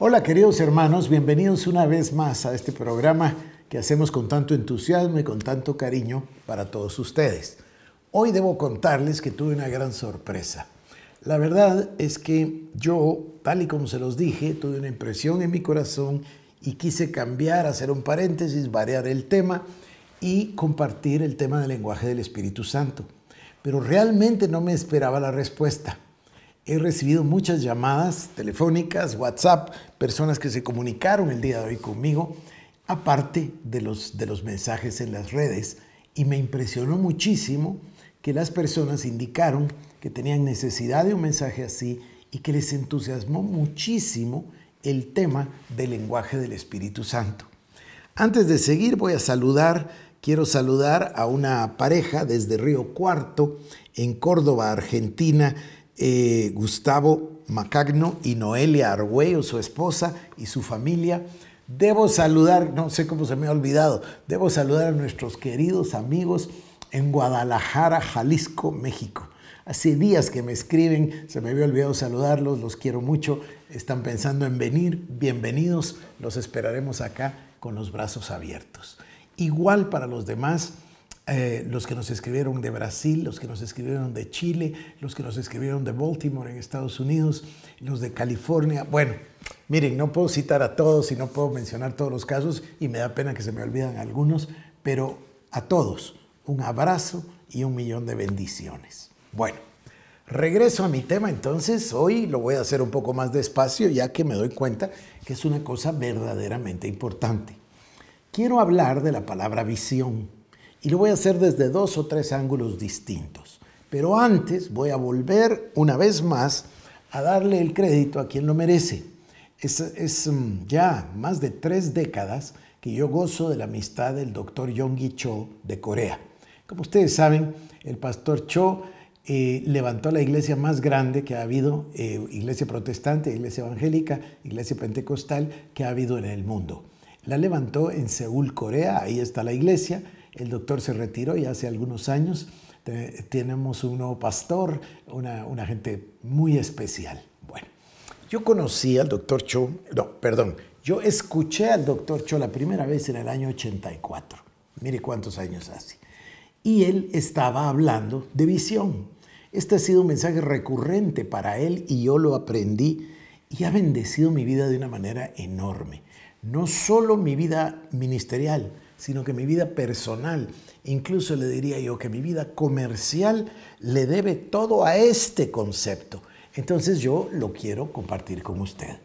Hola queridos hermanos, bienvenidos una vez más a este programa que hacemos con tanto entusiasmo y con tanto cariño para todos ustedes. Hoy debo contarles que tuve una gran sorpresa. La verdad es que yo, tal y como se los dije, tuve una impresión en mi corazón y quise cambiar, hacer un paréntesis, variar el tema y compartir el tema del lenguaje del Espíritu Santo. Pero realmente no me esperaba la respuesta. He recibido muchas llamadas telefónicas, WhatsApp, personas que se comunicaron el día de hoy conmigo, aparte de los, de los mensajes en las redes. Y me impresionó muchísimo que las personas indicaron que tenían necesidad de un mensaje así y que les entusiasmó muchísimo el tema del lenguaje del Espíritu Santo. Antes de seguir voy a saludar, quiero saludar a una pareja desde Río Cuarto, en Córdoba, Argentina, eh, Gustavo Macagno y Noelia Argüello, su esposa y su familia. Debo saludar, no sé cómo se me ha olvidado, debo saludar a nuestros queridos amigos en Guadalajara, Jalisco, México. Hace días que me escriben, se me había olvidado saludarlos, los quiero mucho, están pensando en venir, bienvenidos, los esperaremos acá con los brazos abiertos. Igual para los demás, eh, los que nos escribieron de Brasil, los que nos escribieron de Chile, los que nos escribieron de Baltimore en Estados Unidos, los de California. Bueno, miren, no puedo citar a todos y no puedo mencionar todos los casos y me da pena que se me olvidan algunos, pero a todos un abrazo y un millón de bendiciones. Bueno, regreso a mi tema entonces. Hoy lo voy a hacer un poco más despacio ya que me doy cuenta que es una cosa verdaderamente importante. Quiero hablar de la palabra visión. Y lo voy a hacer desde dos o tres ángulos distintos. Pero antes voy a volver una vez más a darle el crédito a quien lo merece. Es, mm, ya más de tres décadas que yo gozo de la amistad del doctor Yonggi Cho de Corea. Como ustedes saben, el pastor Cho eh, levantó la iglesia más grande que ha habido, eh, iglesia protestante, iglesia evangélica, iglesia pentecostal, que ha habido en el mundo. La levantó en Seúl, Corea, ahí está la iglesia, el doctor se retiró ya hace algunos años. tenemos un nuevo pastor, una, una, gente muy especial. Bueno, yo conocí al doctor Cho, no, perdón, yo escuché al doctor Cho la primera vez en el año 84. Mire cuántos años hace. Y él estaba hablando de visión. Este ha sido un mensaje recurrente para él y yo lo aprendí y ha bendecido mi vida de una manera enorme. No solo mi vida ministerial, sino que mi vida personal, incluso le diría yo que mi vida comercial le debe todo a este concepto. Entonces yo lo quiero compartir con usted.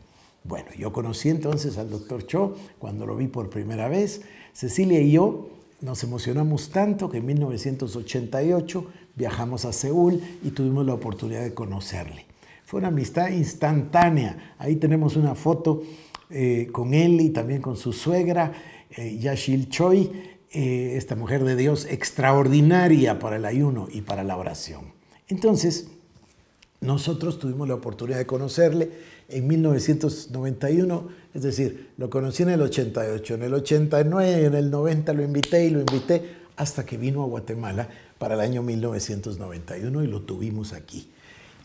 Bueno, yo conocí entonces al doctor Cho cuando lo vi por primera vez. Cecilia y yo nos emocionamos tanto que en 1988 viajamos a Seúl y tuvimos la oportunidad de conocerle. Fue una amistad instantánea. Ahí tenemos una foto eh, con él y también con su suegra eh, Yashil Choi, eh, esta mujer de Dios extraordinaria para el ayuno y para la oración. Entonces, nosotros tuvimos la oportunidad de conocerle en 1991, es decir, lo conocí en el 88, en el 89, en el 90 lo invité y lo invité hasta que vino a Guatemala para el año 1991 y lo tuvimos aquí.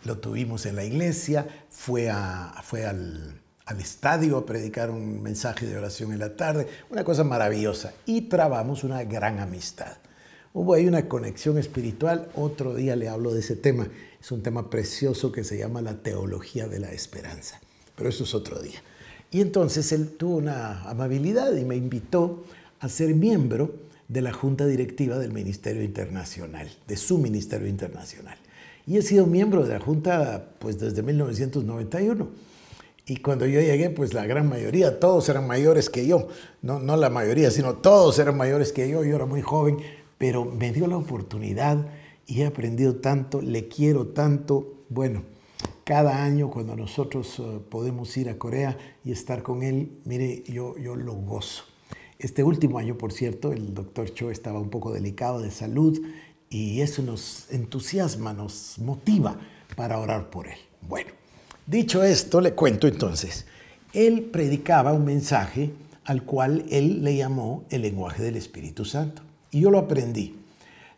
Lo tuvimos en la iglesia, fue, a, fue al, al estadio a predicar un mensaje de oración en la tarde, una cosa maravillosa. Y trabamos una gran amistad. Hubo ahí una conexión espiritual, otro día le hablo de ese tema. Es un tema precioso que se llama la teología de la esperanza, pero eso es otro día. Y entonces él tuvo una amabilidad y me invitó a ser miembro de la Junta Directiva del Ministerio Internacional, de su Ministerio Internacional. Y he sido miembro de la Junta pues desde 1991 y cuando yo llegué, pues la gran mayoría, todos eran mayores que yo. No, no la mayoría, sino todos eran mayores que yo. Yo era muy joven, pero me dio la oportunidad y he aprendido tanto, le quiero tanto. Bueno, cada año cuando nosotros eh, podemos ir a Corea y estar con él, mire, yo, yo lo gozo. Este último año, por cierto, el doctor Cho estaba un poco delicado de salud y eso nos entusiasma, nos motiva para orar por él. Bueno. Dicho esto, le cuento entonces. Él predicaba un mensaje al cual él le llamó el lenguaje del Espíritu Santo. Y yo lo aprendí.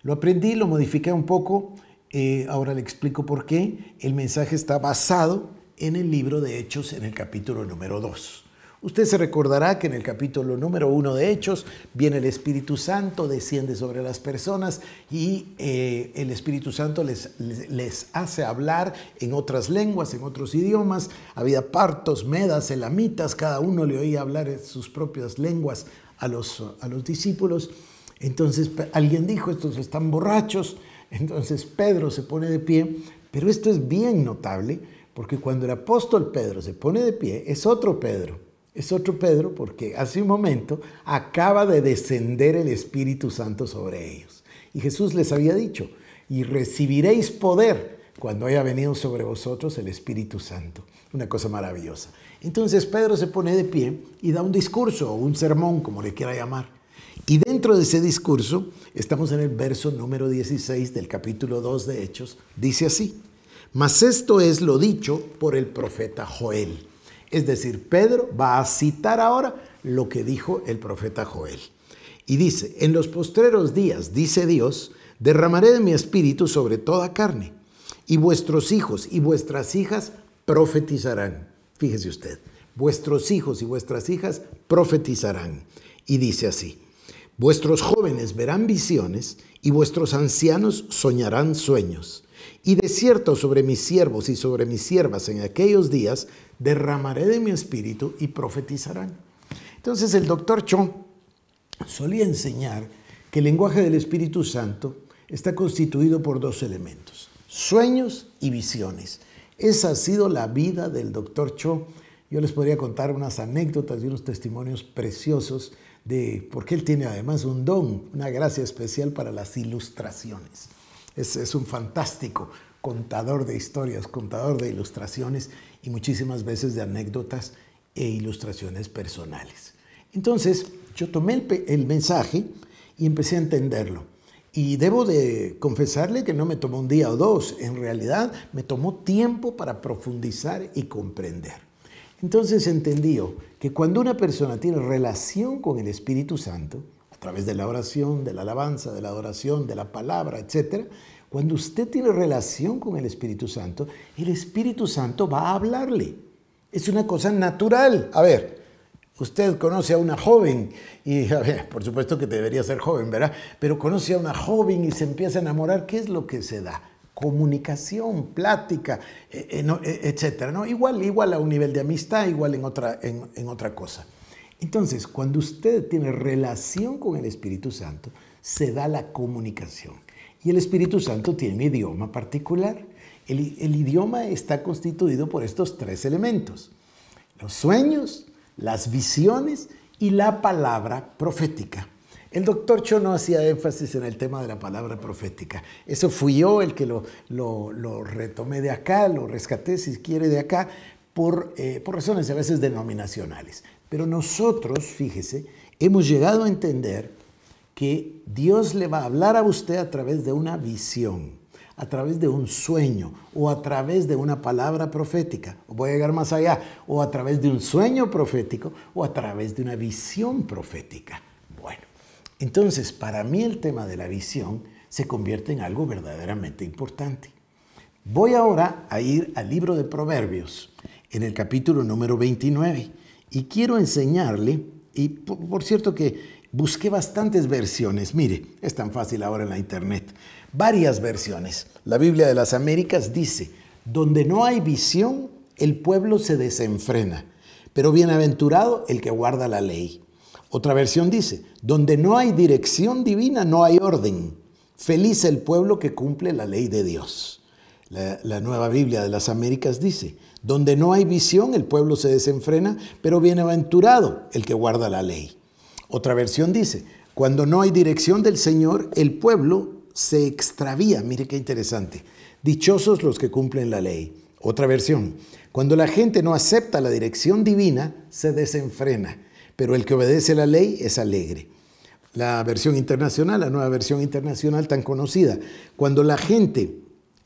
Lo aprendí, lo modifiqué un poco. Eh, ahora le explico por qué. El mensaje está basado en el libro de Hechos, en el capítulo número 2. Usted se recordará que en el capítulo número uno de Hechos viene el Espíritu Santo, desciende sobre las personas y eh, el Espíritu Santo les, les, hace hablar en otras lenguas, en otros idiomas. Había partos, medas, elamitas, cada uno le oía hablar en sus propias lenguas a los discípulos. Entonces alguien dijo, estos están borrachos. Entonces Pedro se pone de pie, pero esto es bien notable porque cuando el apóstol Pedro se pone de pie, es otro Pedro. Es otro Pedro porque hace un momento acaba de descender el Espíritu Santo sobre ellos. Y Jesús les había dicho, y recibiréis poder cuando haya venido sobre vosotros el Espíritu Santo. Una cosa maravillosa. Entonces Pedro se pone de pie y da un discurso o un sermón, como le quiera llamar. Y dentro de ese discurso, estamos en el verso número 16 del capítulo 2 de Hechos, dice así, mas esto es lo dicho por el profeta Joel. Es decir, Pedro va a citar ahora lo que dijo el profeta Joel. Y dice, en los postreros días, dice Dios, derramaré de mi espíritu sobre toda carne, y vuestros hijos y vuestras hijas profetizarán. Fíjese usted, vuestros hijos y vuestras hijas profetizarán. Y dice así, vuestros jóvenes verán visiones y vuestros ancianos soñarán sueños. Y de cierto sobre mis siervos y sobre mis siervas en aquellos días derramaré de mi espíritu y profetizarán. Entonces el doctor Cho solía enseñar que el lenguaje del Espíritu Santo está constituido por dos elementos, sueños y visiones. Esa ha sido la vida del doctor Cho. Yo les podría contar unas anécdotas y unos testimonios preciosos de por qué él tiene además un don, una gracia especial para las ilustraciones. Es, un fantástico contador de historias, contador de ilustraciones y muchísimas veces de anécdotas e ilustraciones personales. Entonces, yo tomé el, mensaje y empecé a entenderlo. Y debo de confesarle que no me tomó un día o dos, en realidad me tomó tiempo para profundizar y comprender. Entonces entendió que cuando una persona tiene relación con el Espíritu Santo, través de la oración, de la alabanza, de la adoración, de la palabra, etc. Cuando usted tiene relación con el Espíritu Santo, el Espíritu Santo va a hablarle. Es una cosa natural. A ver, Usted conoce a una joven, y a ver, por supuesto que debería ser joven, ¿verdad? Pero conoce a una joven y se empieza a enamorar, ¿qué es lo que se da? Comunicación, plática, eh, eh, eh, etcétera, ¿no? Igual, igual a un nivel de amistad, igual en otra, en otra cosa. Entonces, cuando usted tiene relación con el Espíritu Santo, se da la comunicación. Y el Espíritu Santo tiene un idioma particular. El, idioma está constituido por estos tres elementos. Los sueños, las visiones y la palabra profética. El doctor Cho no hacía énfasis en el tema de la palabra profética. Eso fui yo el que lo, retomé de acá, lo rescaté, si quiere, de acá, por eh, razones a veces denominacionales. Pero nosotros, fíjese, hemos llegado a entender que Dios le va a hablar a usted a través de una visión, a través de un sueño o a través de una palabra profética. Voy a llegar más allá, o a través de un sueño profético o a través de una visión profética. Bueno, entonces para mí el tema de la visión se convierte en algo verdaderamente importante. Voy ahora a ir al libro de Proverbios, en el capítulo número 29. Y quiero enseñarle, y por, cierto que busqué bastantes versiones. Mire, es tan fácil ahora en la internet. Varias versiones. La Biblia de las Américas dice, donde no hay visión, el pueblo se desenfrena, pero bienaventurado el que guarda la ley. Otra versión dice, donde no hay dirección divina, no hay orden. Feliz el pueblo que cumple la ley de Dios. la nueva Biblia de las Américas dice, donde no hay visión, el pueblo se desenfrena, pero bienaventurado el que guarda la ley. Otra versión dice, cuando no hay dirección del Señor, el pueblo se extravía. Mire qué interesante. Dichosos los que cumplen la ley. Otra versión, cuando la gente no acepta la dirección divina, se desenfrena, pero el que obedece la ley es alegre. La versión internacional, la nueva versión internacional tan conocida, cuando la gente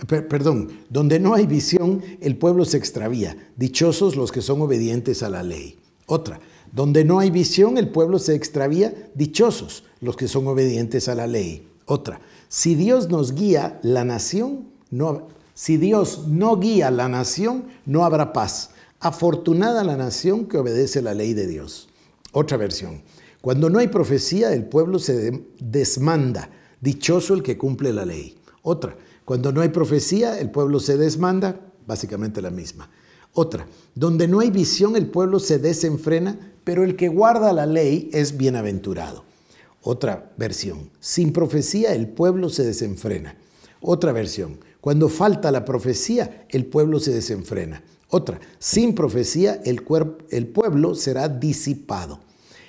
perdón, donde no hay visión, el pueblo se extravía. Dichosos los que son obedientes a la ley. Otra, donde no hay visión, el pueblo se extravía. Dichosos los que son obedientes a la ley. Otra, si Dios nos guía, la nación no, si Dios no guía la nación, no habrá paz. Afortunada la nación que obedece la ley de Dios. Otra versión. Cuando no hay profecía, el pueblo se desmanda. Dichoso el que cumple la ley. Otra. Cuando no hay profecía, el pueblo se desmanda, básicamente la misma. Otra, donde no hay visión, el pueblo se desenfrena, pero el que guarda la ley es bienaventurado. Otra versión, sin profecía, el pueblo se desenfrena. Otra versión, cuando falta la profecía, el pueblo se desenfrena. Otra, sin profecía, el, pueblo será disipado.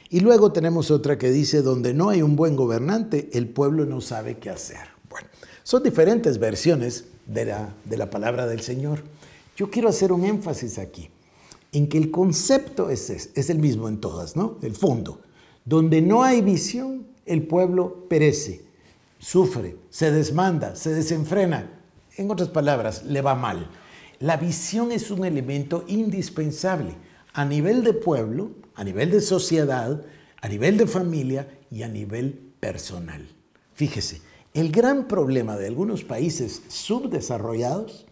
Y luego tenemos otra que dice, donde no hay un buen gobernante, el pueblo no sabe qué hacer. Bueno, son diferentes versiones de la, de la palabra del Señor. Yo quiero hacer un énfasis aquí, en que el concepto es, es el mismo en todas, ¿no? El fondo. Donde no hay visión, el pueblo perece, sufre, se desmanda, se desenfrena. En otras palabras, le va mal. La visión es un elemento indispensable a nivel de pueblo, a nivel de sociedad, a nivel de familia y a nivel personal. Fíjese, el gran problema de algunos países subdesarrollados,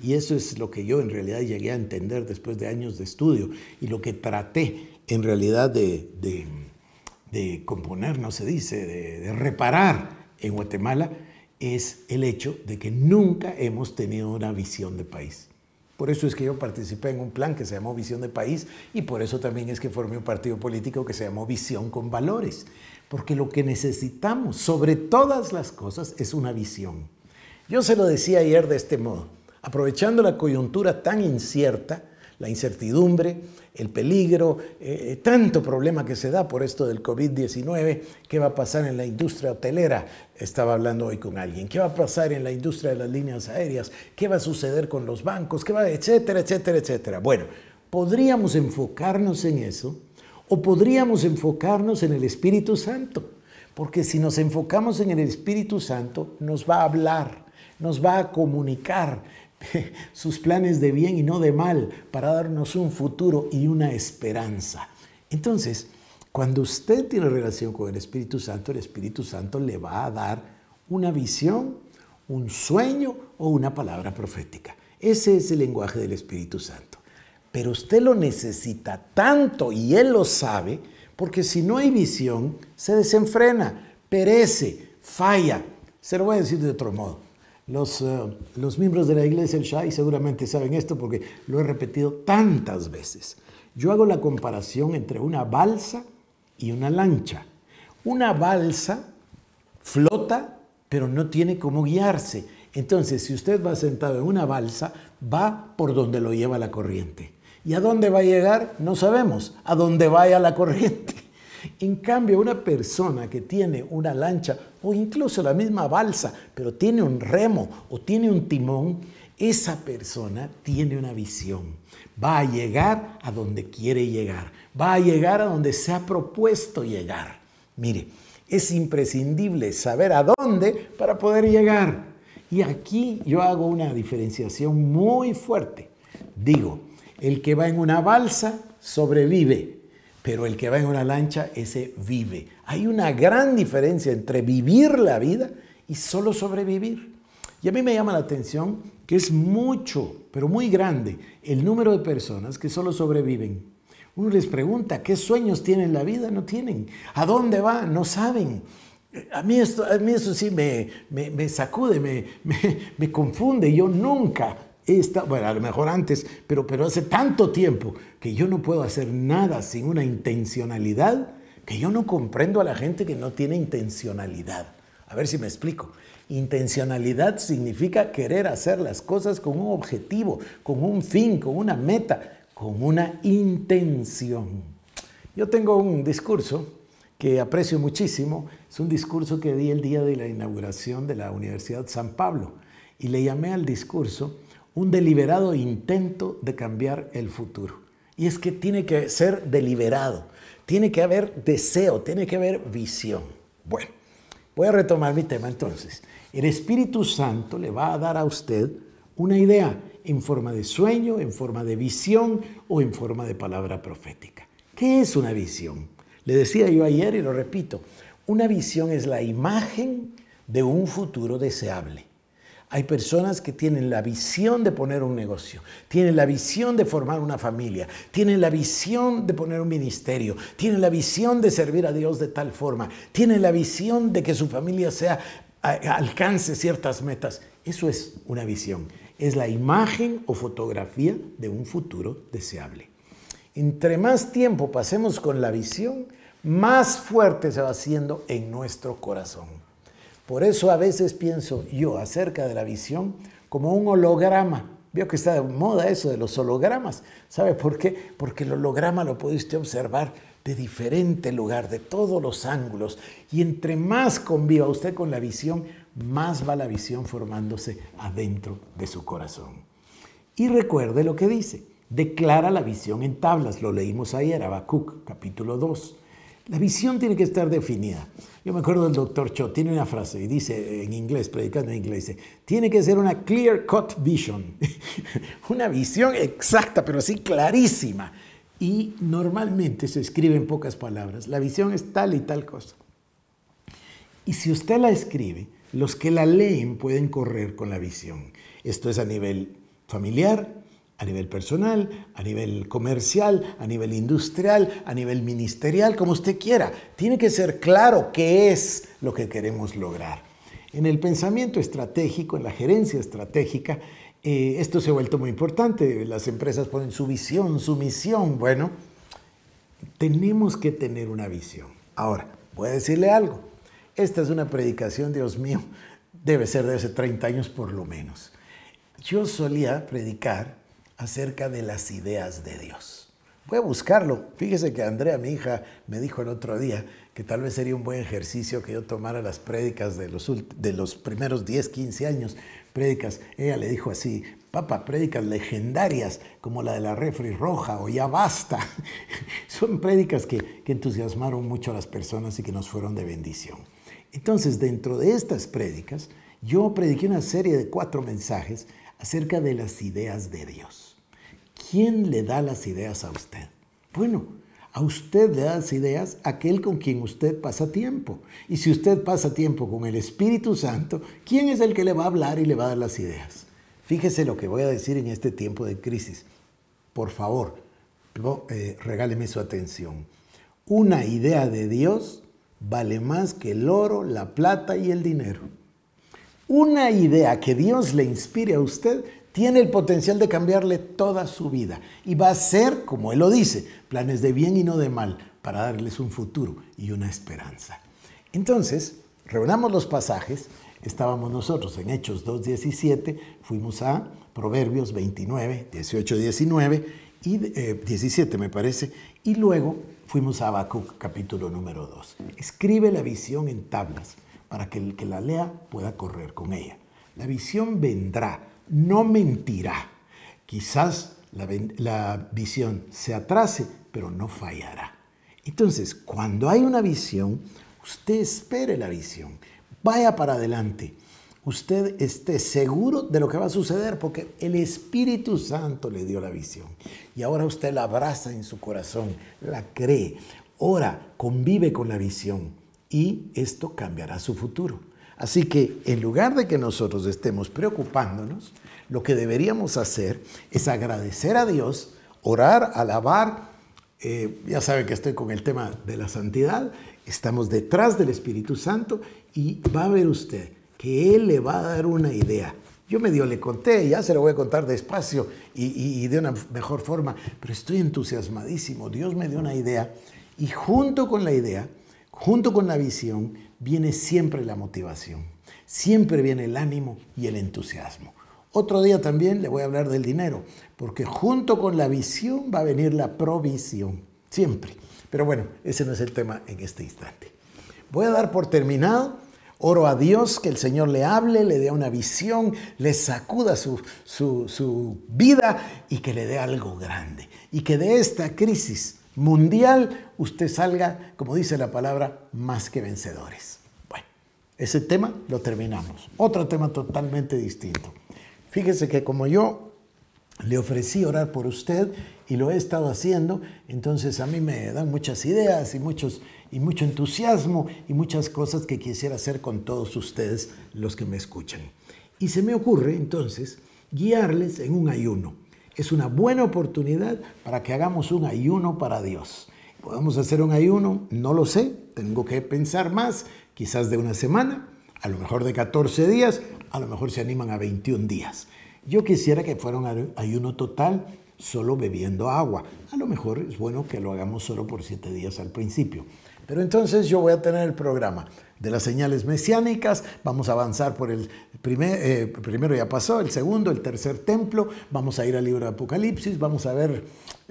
y eso es lo que yo en realidad llegué a entender después de años de estudio y lo que traté en realidad de, componer, no se dice, de reparar en Guatemala, es el hecho de que nunca hemos tenido una visión de país. Por eso es que yo participé en un plan que se llamó Visión de País y por eso también es que formé un partido político que se llamó Visión con Valores. Porque lo que necesitamos, sobre todas las cosas, es una visión. Yo se lo decía ayer de este modo, aprovechando la coyuntura tan incierta, la incertidumbre, el peligro, eh, eh, tanto problema que se da por esto del COVID-19, qué va a pasar en la industria hotelera, estaba hablando hoy con alguien, qué va a pasar en la industria de las líneas aéreas, qué va a suceder con los bancos, qué va, etcétera, etcétera, etcétera. Bueno, podríamos enfocarnos en eso o podríamos enfocarnos en el Espíritu Santo, porque si nos enfocamos en el Espíritu Santo, nos va a hablar, nos va a comunicar, sus planes de bien y no de mal para darnos un futuro y una esperanza. Entonces, cuando usted tiene relación con el Espíritu Santo, el Espíritu Santo le va a dar una visión, un sueño o una palabra profética. Ese es el lenguaje del Espíritu Santo. Pero usted lo necesita tanto y él lo sabe, porque si no hay visión, se desenfrena, perece, falla. Se lo voy a decir de otro modo eh, los, miembros de la iglesia del Shai seguramente saben esto porque lo he repetido tantas veces. Yo hago la comparación entre una balsa y una lancha. Una balsa flota, pero no tiene cómo guiarse. Entonces, si usted va sentado en una balsa, va por donde lo lleva la corriente. ¿Y a dónde va a llegar? No sabemos. A dónde vaya la corriente. En cambio, una persona que tiene una lancha o incluso la misma balsa, pero tiene un remo o tiene un timón, esa persona tiene una visión. Va a llegar a donde quiere llegar. Va a llegar a donde se ha propuesto llegar. Mire, es imprescindible saber a dónde para poder llegar. Y aquí yo hago una diferenciación muy fuerte. Digo, el que va en una balsa sobrevive, pero el que va en una lancha, ese vive. Hay una gran diferencia entre vivir la vida y solo sobrevivir. Y a mí me llama la atención que es mucho, pero muy grande, el número de personas que solo sobreviven. Uno les pregunta, ¿qué sueños tienen en la vida? No tienen. ¿A dónde van? No saben. A mí, esto, mí eso sí me, sacude, me, me, confunde. Yo nunca he estado, bueno, a lo mejor antes, pero, pero hace tanto tiempo que yo no puedo hacer nada sin una intencionalidad, que yo no comprendo a la gente que no tiene intencionalidad. A ver si me explico. Intencionalidad significa querer hacer las cosas con un objetivo, con un fin, con una meta, con una intención. Yo tengo un discurso que aprecio muchísimo. Es un discurso que di el día de la inauguración de la Universidad San Pablo y le llamé al discurso un deliberado intento de cambiar el futuro. Y es que tiene que ser deliberado, tiene que haber deseo, tiene que haber visión. Bueno, voy a retomar mi tema entonces. El Espíritu Santo le va a dar a usted una idea en forma de sueño, en forma de visión o en forma de palabra profética. ¿Qué es una visión? Le decía yo ayer y lo repito, una visión es la imagen de un futuro deseable. Hay personas que tienen la visión de poner un negocio, tienen la visión de formar una familia, tienen la visión de poner un ministerio, tienen la visión de servir a Dios de tal forma, tienen la visión de que su familia sea alcance ciertas metas. Eso es una visión, es la imagen o fotografía de un futuro deseable. Entre más tiempo pasemos con la visión, más fuerte se va haciendo en nuestro corazón. Por eso a veces pienso yo acerca de la visión como un holograma. Veo que está de moda eso de los hologramas. ¿Sabe por qué? Porque el holograma lo puede observar de diferente lugar, de todos los ángulos. Y entre más conviva usted con la visión, más va la visión formándose adentro de su corazón. Y recuerde lo que dice. Declara la visión en tablas. Lo leímos ayer, Habacuc, capítulo 2. La visión tiene que estar definida. Yo me acuerdo del doctor Cho, tiene una frase y dice en inglés, predicando en inglés, dice, tiene que ser una clear cut vision, una visión exacta, pero así clarísima. Y normalmente se escribe en pocas palabras, la visión es tal y tal cosa. Y si usted la escribe, los que la leen pueden correr con la visión. Esto es a nivel familiar, a nivel personal, a nivel comercial, a nivel industrial, a nivel ministerial, como usted quiera. Tiene que ser claro qué es lo que queremos lograr. En el pensamiento estratégico, en la gerencia estratégica, eh, esto se ha vuelto muy importante. Las empresas ponen su visión, su misión. Bueno, tenemos que tener una visión. Ahora, voy a decirle algo. Esta es una predicación, Dios mío, debe ser de hace 30 años por lo menos. Yo solía predicar acerca de las ideas de Dios. Voy a buscarlo. Fíjese que Andrea, mi hija, me dijo el otro día que tal vez sería un buen ejercicio que yo tomara las prédicas de los, primeros 10, 15 años. Prédicas, ella le dijo así, papá, prédicas legendarias como la de la refri roja o ya basta. Son prédicas que, que entusiasmaron mucho a las personas y que nos fueron de bendición. Entonces, dentro de estas prédicas, yo prediqué una serie de cuatro mensajes acerca de las ideas de Dios. ¿Quién le da las ideas a usted? Bueno, a usted le da las ideas aquel con quien usted pasa tiempo. Y si usted pasa tiempo con el Espíritu Santo, ¿quién es el que le va a hablar y le va a dar las ideas? Fíjese lo que voy a decir en este tiempo de crisis. Por favor, eh, regáleme su atención. Una idea de Dios vale más que el oro, la plata y el dinero. Una idea que Dios le inspire a usted tiene el potencial de cambiarle toda su vida y va a ser, como él lo dice, planes de bien y no de mal para darles un futuro y una esperanza. Entonces, reunamos los pasajes, estábamos nosotros en Hechos 2.17, fuimos a Proverbios 29, 18, 19 y 17 eh, me parece, y luego fuimos a Habacuc capítulo número 2. Escribe la visión en tablas para que el que la lea pueda correr con ella. La visión vendrá no mentirá. Quizás la, visión se atrase, pero no fallará. Entonces, cuando hay una visión, usted espere la visión, vaya para adelante usted esté seguro de lo que va a suceder, porque el Espíritu Santo le dio la visión. Y ahora usted la abraza en su corazón, la cree, ora, convive con la visión y esto cambiará su futuro. Así que en lugar de que nosotros estemos preocupándonos, lo que deberíamos hacer es agradecer a Dios, orar, alabar. Eh, ya saben que estoy con el tema de la santidad. Estamos detrás del Espíritu Santo y va a ver usted que Él le va a dar una idea. Yo medio le conté, ya se lo voy a contar despacio y de una mejor forma, pero estoy entusiasmadísimo. Dios me dio una idea y junto con la idea Junto con la visión viene siempre la motivación, siempre viene el ánimo y el entusiasmo. Otro día también le voy a hablar del dinero, porque junto con la visión va a venir la provisión, siempre. Pero bueno, ese no es el tema en este instante. Voy a dar por terminado. Oro a Dios que el Señor le hable, le dé una visión, le sacuda su, vida y que le dé algo grande. Y que de esta crisis mundial, usted salga, como dice la palabra, más que vencedores. Bueno, ese tema lo terminamos. Otro tema totalmente distinto. Fíjese que como yo le ofrecí orar por usted y lo he estado haciendo, entonces a mí me dan muchas ideas y, muchos, y mucho entusiasmo y muchas cosas que quisiera hacer con todos ustedes los que me escuchan. Y se me ocurre entonces guiarles en un ayuno es una buena oportunidad para que hagamos un ayuno para Dios. ¿Podemos hacer un ayuno? No lo sé, tengo que pensar más, quizás de una semana, a lo mejor de 14 días, a lo mejor se animan a 21 días. Yo quisiera que fuera un ayuno total solo bebiendo agua. A lo mejor es bueno que lo hagamos solo por siete días al principio. Pero entonces yo voy a tener el programa de las señales mesiánicas, vamos a avanzar por el primer, eh, primero ya pasó, el segundo, el tercer templo, vamos a ir al libro de Apocalipsis, vamos a ver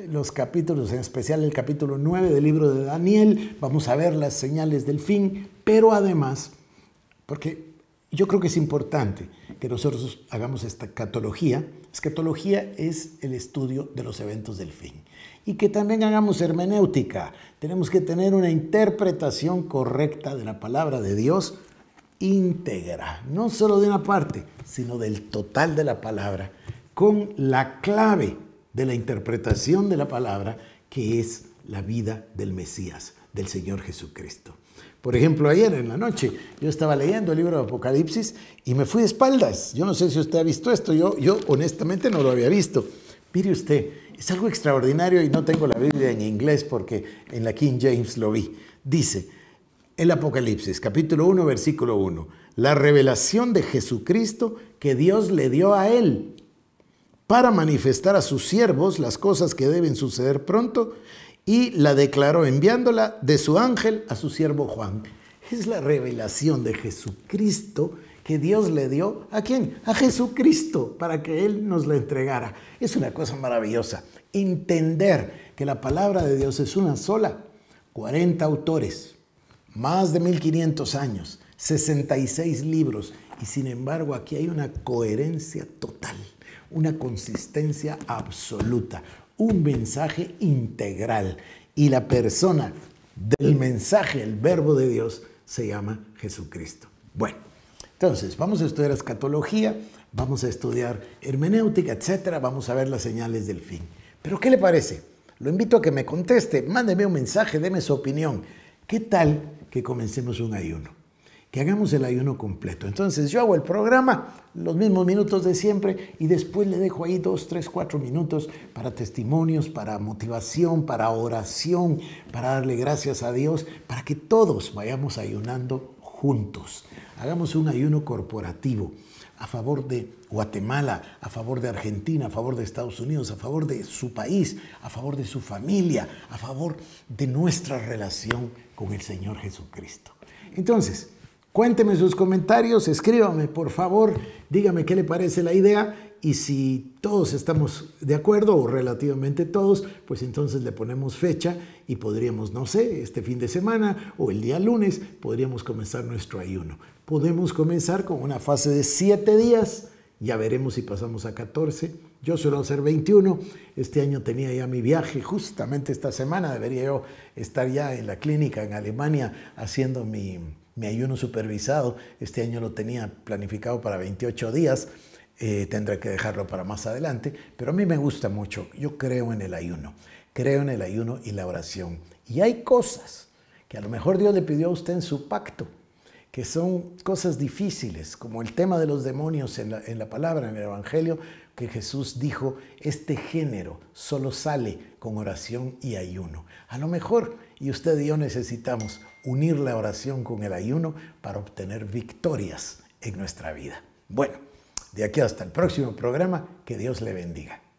los capítulos, en especial el capítulo 9 del libro de Daniel, vamos a ver las señales del fin, pero además, porque yo creo que es importante que nosotros hagamos esta catología. Escatología es el estudio de los eventos del fin. Y que también hagamos hermenéutica. Tenemos que tener una interpretación correcta de la palabra de Dios íntegra, no solo de una parte, sino del total de la palabra, con la clave de la interpretación de la palabra, que es la vida del Mesías del Señor Jesucristo. Por ejemplo, ayer en la noche yo estaba leyendo el libro de Apocalipsis y me fui de espaldas. Yo no sé si usted ha visto esto, yo, yo honestamente no lo había visto. Mire usted, es algo extraordinario y no tengo la Biblia en inglés porque en la King James lo vi. Dice, el Apocalipsis, capítulo 1, versículo 1, la revelación de Jesucristo que Dios le dio a él para manifestar a sus siervos las cosas que deben suceder pronto y la declaró enviándola de su ángel a su siervo Juan. Es la revelación de Jesucristo que Dios le dio a quién? A Jesucristo para que Él nos la entregara. Es una cosa maravillosa. Entender que la palabra de Dios es una sola. 40 autores, más de 1500 años, 66 libros y sin embargo aquí hay una coherencia total, una consistencia absoluta, un mensaje integral. Y la persona del mensaje, el verbo de Dios, se llama Jesucristo. Bueno, entonces vamos a estudiar escatología, vamos a estudiar hermenéutica, etcétera, vamos a ver las señales del fin. Pero ¿qué le parece? Lo invito a que me conteste, mándeme un mensaje, déme su opinión. ¿Qué tal que comencemos un ayuno? que hagamos el ayuno completo. Entonces yo hago el programa, los mismos minutos de siempre, y después le dejo ahí dos, tres, cuatro minutos para testimonios, para motivación, para oración, para darle gracias a Dios, para que todos vayamos ayunando juntos. Hagamos un ayuno corporativo a favor de Guatemala, a favor de Argentina, a favor de Estados Unidos, a favor de su país, a favor de su familia, a favor de nuestra relación con el Señor Jesucristo. Entonces, Cuénteme sus comentarios, escríbame por favor, dígame qué le parece la idea y si todos estamos de acuerdo o relativamente todos, pues entonces le ponemos fecha y podríamos, no sé, este fin de semana o el día lunes podríamos comenzar nuestro ayuno. Podemos comenzar con una fase de 7 días, ya veremos si pasamos a 14. Yo suelo hacer 21, este año tenía ya mi viaje, justamente esta semana debería yo estar ya en la clínica en Alemania haciendo mi mi ayuno supervisado, este año lo tenía planificado para 28 días, eh, tendré que dejarlo para más adelante, pero a mí me gusta mucho, yo creo en el ayuno, creo en el ayuno y la oración. Y hay cosas que a lo mejor Dios le pidió a usted en su pacto, que son cosas difíciles, como el tema de los demonios en la, en la palabra, en el Evangelio, que Jesús dijo, este género solo sale con oración y ayuno. A lo mejor y usted y yo necesitamos unir la oración con el ayuno para obtener victorias en nuestra vida. Bueno, de aquí hasta el próximo programa, que Dios le bendiga.